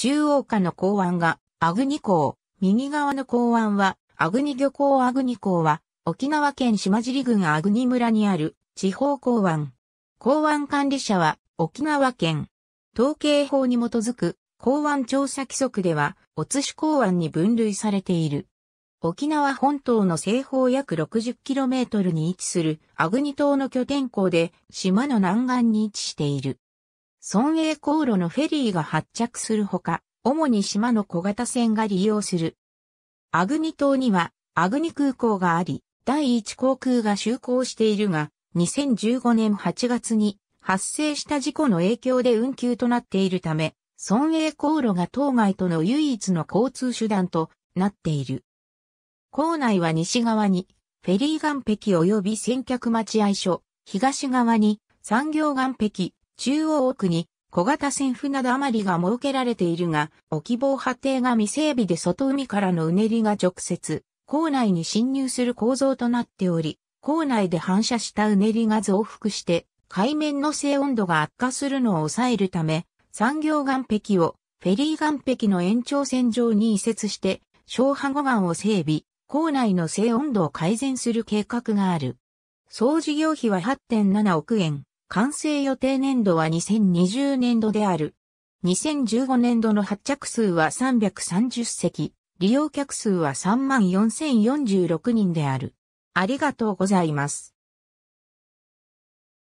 中央下の港湾がアグニ港、右側の港湾はアグニ漁港アグニ港は沖縄県島尻郡アグニ村にある地方港湾。港湾管理者は沖縄県。統計法に基づく港湾調査規則では、お津市港湾に分類されている。沖縄本島の西方約 60km に位置するアグニ島の拠点港で島の南岸に位置している。村営航路のフェリーが発着するほか、主に島の小型船が利用する。アグニ島には、アグニ空港があり、第一航空が就航しているが、2015年8月に発生した事故の影響で運休となっているため、村営航路が島外との唯一の交通手段となっている。港内は西側にフェリー岸壁及び先客待合所、東側に産業岸壁、中央奥に小型船など余りが設けられているが、沖防波堤が未整備で外海からのうねりが直接、港内に侵入する構造となっており、港内で反射したうねりが増幅して、海面の静温度が悪化するのを抑えるため、産業岸壁をフェリー岸壁の延長線上に移設して、小波護岸を整備、港内の静温度を改善する計画がある。総事業費は8.7億円。完成予定年度は2020年度である。2015年度の発着数は330席、利用客数は34,046人である。ありがとうございます。